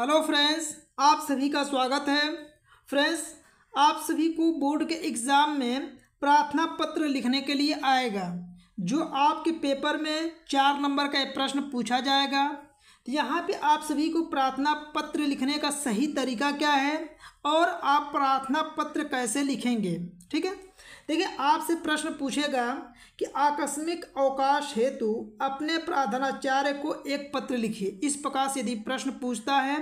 hello friends आप सभी का स्वागत है फ्रेंड्स आप सभी को बोर्ड के एग्ज़ाम में प्रार्थना पत्र लिखने के लिए आएगा जो आपके पेपर में चार नंबर का प्रश्न पूछा जाएगा तो यहाँ पे आप सभी को प्रार्थना पत्र लिखने का सही तरीका क्या है और आप प्रार्थना पत्र कैसे लिखेंगे ठीक है देखिए आपसे प्रश्न पूछेगा कि आकस्मिक अवकाश हेतु अपने प्रधानाचार्य को एक पत्र लिखिए इस प्रकार से यदि प्रश्न पूछता है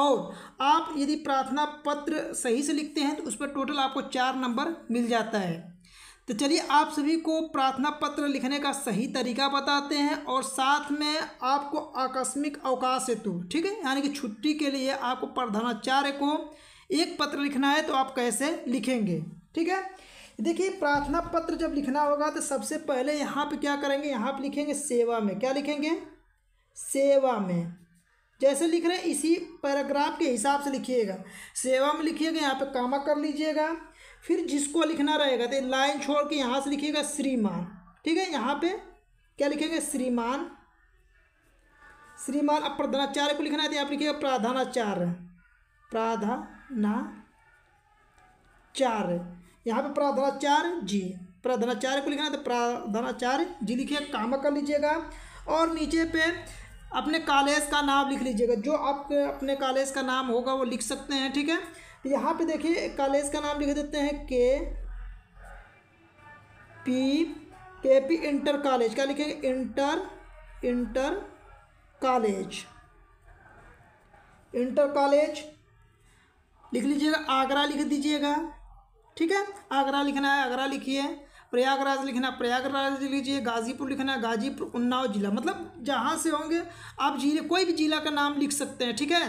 और आप यदि प्रार्थना पत्र सही से लिखते हैं तो उस पर टोटल आपको चार नंबर मिल जाता है तो चलिए आप सभी को प्रार्थना पत्र लिखने का सही तरीका बताते हैं और साथ में आपको आकस्मिक अवकाश हेतु ठीक है यानी कि छुट्टी के लिए आपको प्रधानाचार्य को एक पत्र लिखना है तो आप कैसे लिखेंगे ठीक है देखिए प्रार्थना पत्र जब लिखना होगा तो सबसे पहले यहाँ पे क्या करेंगे यहाँ पे लिखेंगे सेवा में क्या लिखेंगे सेवा में जैसे लिख रहे हैं इसी पैराग्राफ के हिसाब से लिखिएगा सेवा में लिखिएगा यहाँ पे कामा कर लीजिएगा फिर जिसको लिखना रहेगा तो लाइन छोड़ के यहाँ से लिखिएगा श्रीमान ठीक है यहाँ पर क्या लिखेंगे श्रीमान श्रीमान अब प्रधानाचार्य को लिखना है तो यहाँ पर लिखिएगा प्राधानाचार्य प्राधानाचार्य यहाँ पे प्राधानाचार्य जी प्रधानाचार्य को लिखना है तो प्रधानाचार्य जी लिखिए काम कर लीजिएगा और नीचे पे अपने कॉलेज का नाम लिख लीजिएगा जो आप अपने कॉलेज का नाम होगा वो लिख सकते हैं ठीक है तो यहाँ पे देखिए कॉलेज का नाम लिख देते हैं के पी के पी इंटर कॉलेज क्या लिखेंगे inter inter college inter college लिख लीजिएगा आगरा लिख दीजिएगा ठीक है आगरा लिखना है आगरा लिखिए प्रयागराज लिखना प्रयागराज लीजिए गाजीपुर लिखना है गाजीपुर उन्नाव जिला मतलब जहाँ से होंगे आप जिले कोई भी जिला का नाम लिख सकते हैं ठीक है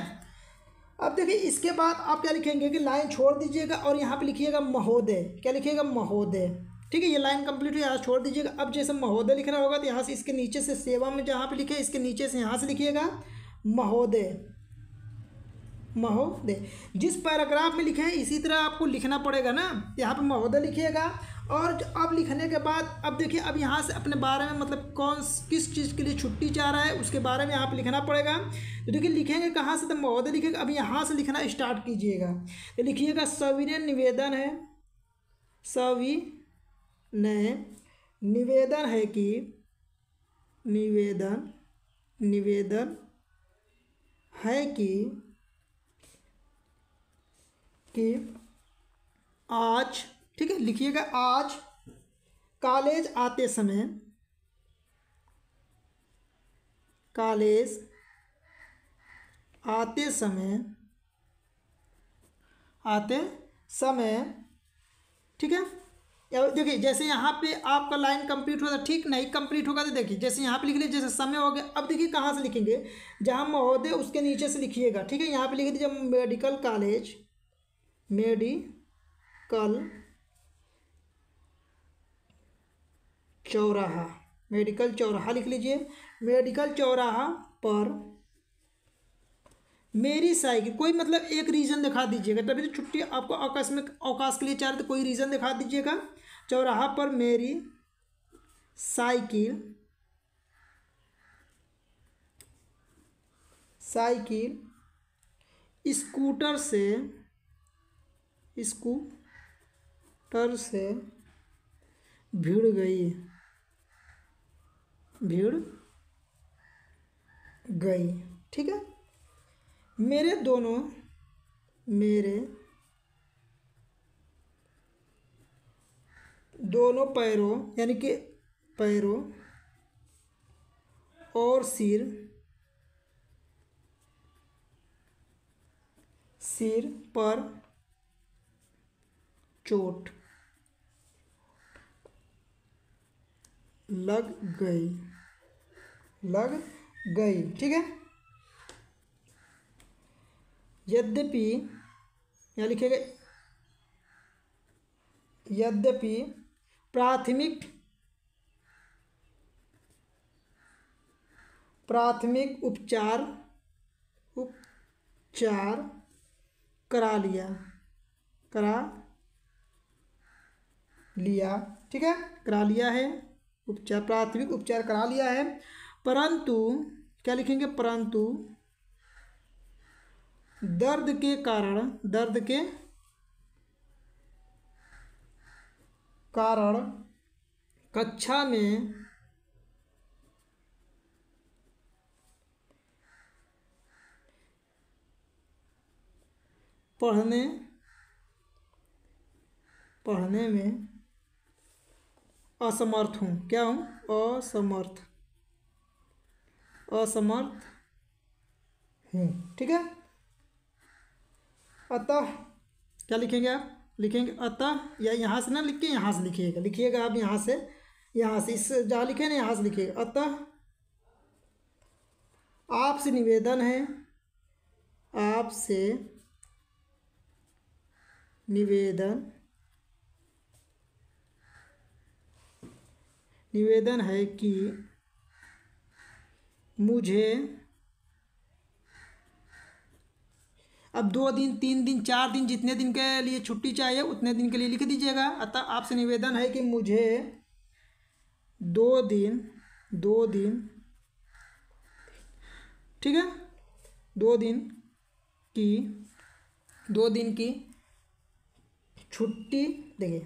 अब देखिए इसके बाद आप क्या लिखेंगे कि लाइन छोड़ दीजिएगा और यहाँ पे लिखिएगा महोदय क्या लिखिएगा महोदय ठीक है ये लाइन कंप्लीट हो यहाँ छोड़ दीजिएगा अब जैसे महोदय लिखना होगा तो यहाँ से इसके नीचे से सेवा में जहाँ पे लिखे इसके नीचे से यहाँ से लिखिएगा महोदय महोदय जिस पैराग्राफ में लिखे हैं इसी तरह आपको लिखना पड़ेगा ना यहाँ पर महोदय लिखिएगा और अब लिखने के बाद अब देखिए अब यहाँ से अपने बारे में मतलब कौन किस चीज़ के लिए छुट्टी चाह रहा है उसके बारे में यहाँ पर लिखना पड़ेगा तो देखिए लिखेंगे कहाँ से तो महोदय लिखेगा अब यहाँ से लिखना स्टार्ट कीजिएगा तो लिखिएगा सविनय निवेदन है सवि ने निवेदन है कि निवेदन निवेदन है कि कि आज ठीक है लिखिएगा आज कॉलेज आते समय कॉलेज आते समय आते समय ठीक है देखिए जैसे यहाँ पे आपका लाइन कंप्लीट होता ठीक नहीं कंप्लीट होगा तो देखिए जैसे यहाँ पे लिख लीजिए जैसे समय हो गया अब देखिए कहाँ से लिखेंगे जहाँ महोदय उसके नीचे से लिखिएगा ठीक है यहाँ पे लिख दीजिए मेडिकल कॉलेज मेडिकल चौराहा मेडिकल चौराहा लिख लीजिए मेडिकल चौराहा पर मेरी साइकिल कोई मतलब एक रीज़न दिखा दीजिएगा तभी तो छुट्टी आपको अवकाश में अवकाश के लिए चाह रहे तो कोई रीज़न दिखा दीजिएगा चौराहा पर मेरी साइकिल साइकिल स्कूटर से स्कूटर से भीड़ गई भीड़ गई ठीक है मेरे दोनों मेरे दोनों पैरों यानी कि पैरों और सिर सिर पर चोट लग गई लग गई ठीक है यद्यपि यहाँ लिखेगा यद्यपि प्राथमिक प्राथमिक उपचार उपचार करा लिया करा लिया ठीक है करा लिया है उपचार प्राथमिक उपचार करा लिया है परंतु क्या लिखेंगे परंतु दर्द के कारण दर्द के कारण कक्षा में पढ़ने पढ़ने में असमर्थ हूँ क्या हूँ असमर्थ असमर्थ हूँ ठीक है अतः क्या लिखेंगे आप लिखेंगे अतः या यहाँ से ना लिख के यहाँ से लिखिएगा लिखिएगा आप यहाँ से यहाँ से इस जहाँ लिखे ना यहाँ से लिखिएगा अतः आपसे निवेदन है आपसे निवेदन निवेदन है कि मुझे अब दो दिन तीन दिन चार दिन जितने दिन के लिए छुट्टी चाहिए उतने दिन के लिए लिख दीजिएगा अतः आपसे निवेदन है कि मुझे दो दिन दो दिन ठीक है दो दिन की दो दिन की छुट्टी देंगे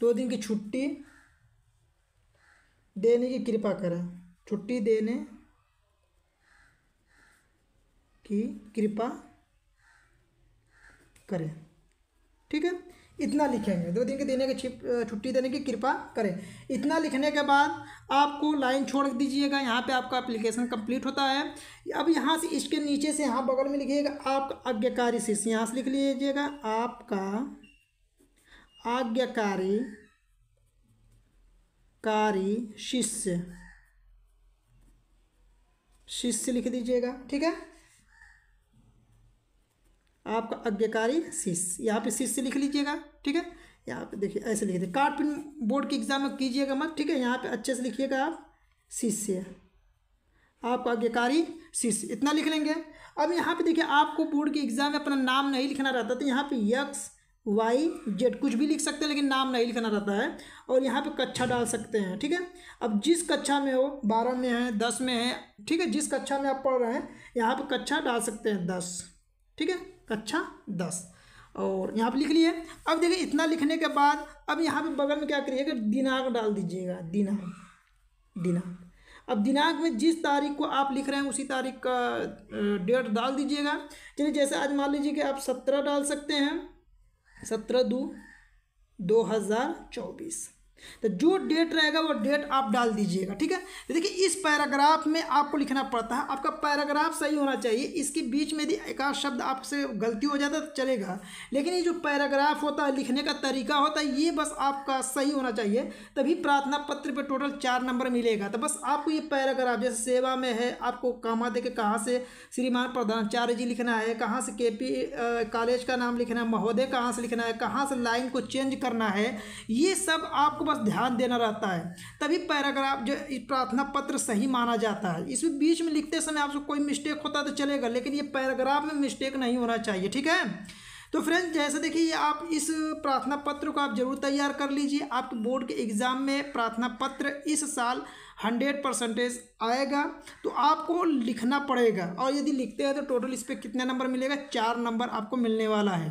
दो दिन की छुट्टी देने की कृपा करें छुट्टी देने की कृपा करें ठीक है इतना लिखेंगे दो दिन के देने की छुट्टी देने की कृपा करें इतना लिखने के बाद आपको लाइन छोड़ दीजिएगा यहाँ पे आपका एप्लीकेशन कंप्लीट होता है अब यहाँ से इसके नीचे से यहाँ बगल में लिखिएगा आपका आज्ञाकारी शीर्ष यहाँ से लिख लीजिएगा आपका आज्ञाकारी कारी शिष्य शिष्य लिख दीजिएगा ठीक है आपका आज्ञाकारी शिष्य यहाँ पे शिष्य लिख लीजिएगा ठीक है यहाँ पे देखिए ऐसे लिख दीजिए कार्डपिन बोर्ड के एग्जाम में कीजिएगा मत ठीक है यहाँ पे अच्छे से लिखिएगा आप शिष्य आपका आज्ञाकारी शिष्य इतना लिख लेंगे अब यहाँ पे देखिए आपको बोर्ड के एग्जाम में अपना नाम नहीं लिखना रहता तो यहाँ पे यक्ष वाई जेड कुछ भी लिख सकते हैं लेकिन नाम नहीं लिखना रहता है और यहाँ पे कक्षा डाल सकते हैं ठीक है अब जिस कक्षा में हो बारह में है दस में है ठीक है जिस कक्षा में आप पढ़ रहे हैं यहाँ पे कक्षा डाल सकते हैं दस ठीक है कक्षा दस और यहाँ पे लिख लिए अब देखिए इतना लिखने के बाद अब यहाँ पे बगल में क्या करिएगा दिनांक डाल दीजिएगा दिनांक दिनांक अब दिनांक में जिस तारीख को आप लिख रहे हैं उसी तारीख का डेट डाल दीजिएगा चलिए जैसे आज मान लीजिए कि आप सत्रह डाल सकते हैं सत्रह दो दो हज़ार चौबीस तो जो डेट रहेगा वो डेट आप डाल दीजिएगा ठीक है देखिए इस पैराग्राफ में आपको लिखना पड़ता है आपका पैराग्राफ सही होना चाहिए इसके बीच में यदि एक आध शब्द आपसे गलती हो जाता है तो चलेगा लेकिन ये जो पैराग्राफ होता है लिखने का तरीका होता है ये बस आपका सही होना चाहिए तभी प्रार्थना पत्र पर टोटल चार नंबर मिलेगा तो बस आपको ये पैराग्राफ जैसे सेवा में है आपको कामा देखे कहाँ से श्रीमान प्रधानाचार्य जी लिखना है कहाँ से के पी कॉलेज का नाम लिखना है महोदय कहाँ से लिखना है कहाँ से लाइन को चेंज करना है ये सब आपको बस ध्यान देना रहता है तभी पैराग्राफ जो प्रार्थना पत्र सही माना जाता है इसमें बीच में लिखते समय आपसे कोई मिस्टेक होता तो चलेगा लेकिन ये पैराग्राफ में मिस्टेक नहीं होना चाहिए ठीक है तो फ्रेंड्स जैसे देखिए आप इस प्रार्थना पत्र को आप जरूर तैयार कर लीजिए आप बोर्ड के एग्ज़ाम में प्रार्थना पत्र इस साल हंड्रेड परसेंटेज आएगा तो आपको लिखना पड़ेगा और यदि लिखते हैं तो टोटल इस पर कितना नंबर मिलेगा चार नंबर आपको मिलने वाला है